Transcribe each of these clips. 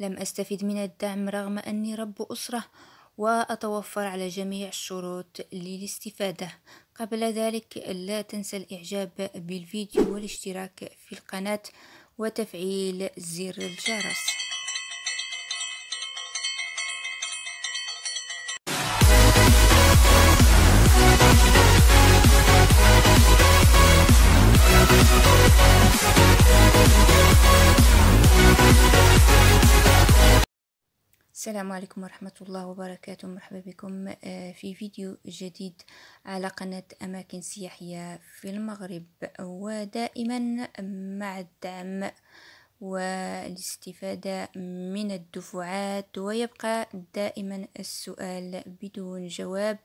لم أستفد من الدعم رغم أني رب أسرة وأتوفر على جميع الشروط للاستفادة قبل ذلك لا تنسى الإعجاب بالفيديو والاشتراك في القناة وتفعيل زر الجرس السلام عليكم ورحمة الله وبركاته مرحبا بكم آه، في فيديو جديد على قناة أماكن سياحية في المغرب ودائما مع الدعم والاستفادة من الدفعات ويبقى دائما السؤال بدون جواب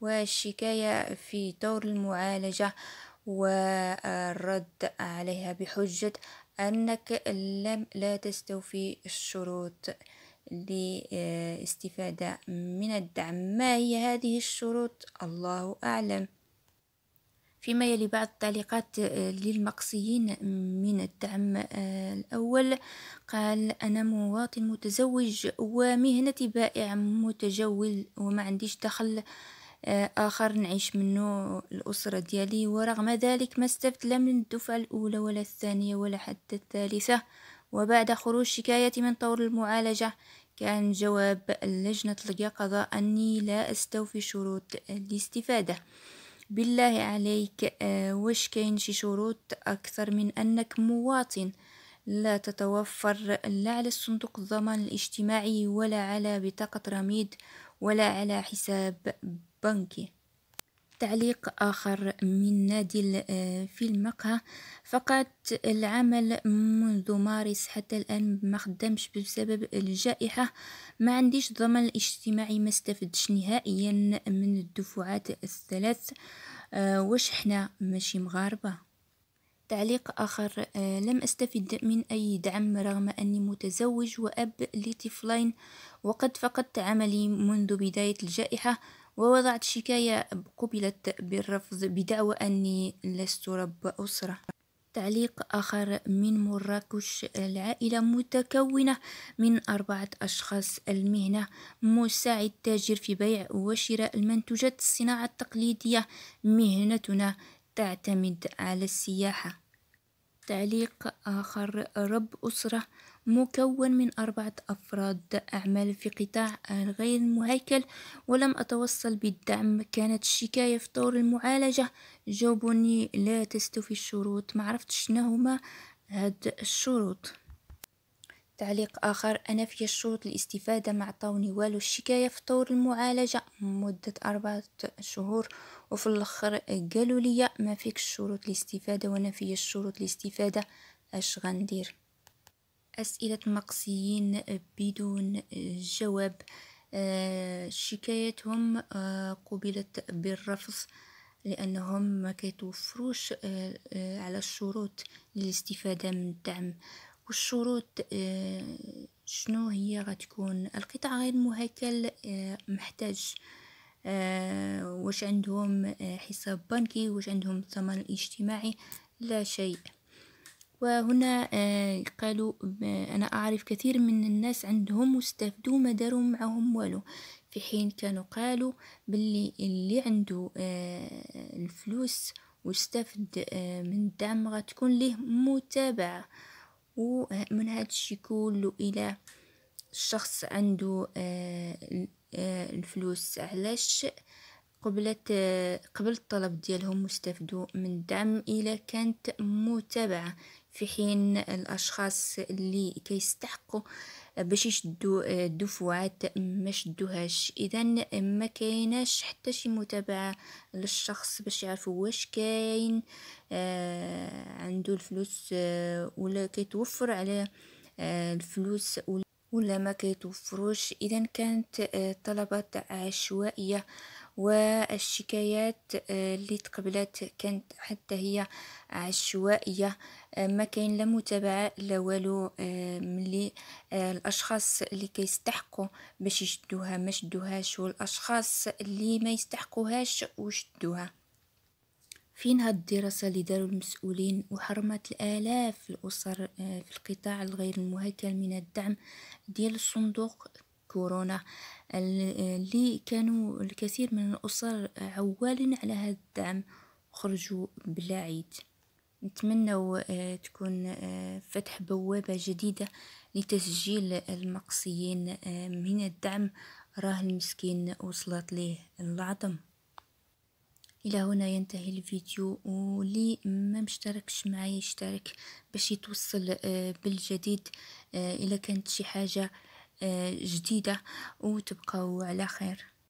والشكاية في دور المعالجة والرد عليها بحجة أنك لم لا تستوفي الشروط لاستفادة من الدعم ما هي هذه الشروط الله أعلم فيما يلي بعض التعليقات آه، للمقصيين من الدعم آه، الأول قال أنا مواطن متزوج ومهنتي بائع متجول وما عنديش دخل آه، آخر نعيش منه الأسرة ديالي ورغم ذلك ما استفدت لا من الدفعة الأولى ولا الثانية ولا حتى الثالثة وبعد خروج شكايتي من طور المعالجة كان جواب لجنة اليقظة أني لا أستوفي شروط الاستفادة بالله عليك آه، وش كاين شي شروط أكثر من أنك مواطن لا تتوفر لا على الصندوق الضمان الاجتماعي ولا على بطاقة رميد ولا على حساب بنكي تعليق آخر من نادي آه، في المقهى فقط العمل منذ مارس حتى الآن ما خدمش بسبب الجائحة ما عنديش ضمان اجتماعي ما استفدش نهائيا من الدفعات الثلاث آه، واش حنا ماشي مغاربه تعليق آخر آه، لم أستفد من أي دعم رغم أني متزوج وأب لطفلين وقد فقدت عملي منذ بداية الجائحة ووضعت شكاية قُبلت بالرفض بدعوى أني لست رب أسرة. تعليق آخر من مراكش العائلة متكونة من أربعة أشخاص المهنة مساعد تاجر في بيع وشراء المنتجات الصناعة التقليدية مهنتنا تعتمد على السياحة تعليق آخر رب أسرة مكون من أربعة أفراد أعمل في قطاع غير مهيكل ولم أتوصل بالدعم كانت الشكاية في طور المعالجة جاوبوني لا تستوفي الشروط ما عرفت شناهما هاد الشروط تعليق آخر أنا في الشروط الاستفادة ما عطاوني والو الشكاية في طور المعالجة مدة أربعة شهور وفي الأخر قالوا لي ما فيك الشروط الاستفادة وأنا في الشروط الاستفادة أش غندير أسئلة المقصيين بدون جواب آه، شكايتهم آه، قُبلت بالرفض لأنهم ما كيتوفروش آه، على الشروط للاستفادة من الدعم، والشروط شنو هي غتكون القطاع غير مهيكل محتاج واش عندهم حساب بنكي واش عندهم الثمن الاجتماعي لا شيء. وهنا آه، قالوا آه، أنا أعرف كثير من الناس عندهم واستفدوا ما داروا معهم والو في حين كانوا قالوا باللي اللي عنده آه، الفلوس واستفد من الدعم غتكون ليه متابعة ومن هذا الشيء كله إلى الشخص عنده الفلوس علاش قبلت قبل الطلب ديالهم واستفدوا من الدعم إلا كانت متابعة في حين الأشخاص اللي كيستحقوا باش يشدوا الدفعات ما شدوهاش اذا ما كايناش حتى شي متابعه للشخص باش يعرفوا واش كاين آه، عنده الفلوس آه، ولا كيتوفر على آه، الفلوس ولا, ما كيتوفروش اذا كانت طلبات عشوائيه والشكايات آه، اللي تقبلات كانت حتى هي عشوائية آه، ما كاين لا متابعة لا والو آه، ملي الاشخاص اللي كيستحقوا باش يشدوها ما شدوهاش والاشخاص اللي ما يستحقوهاش وشدوها فين هاد الدراسة اللي داروا المسؤولين وحرمت الآلاف الأسر في القطاع الغير المهكل من الدعم ديال الصندوق كورونا اللي كانوا الكثير من الأسر عوالين على هذا الدعم خرجوا بلا عيد نتمنى آه، تكون آه، فتح بوابة جديدة لتسجيل المقصيين آه، من الدعم راه المسكين وصلت ليه العظم الى هنا ينتهي الفيديو ولي ما مشتركش معايا يشترك باش يتوصل بالجديد الى كانت شي حاجه آه، جديدة وتبقوا على خير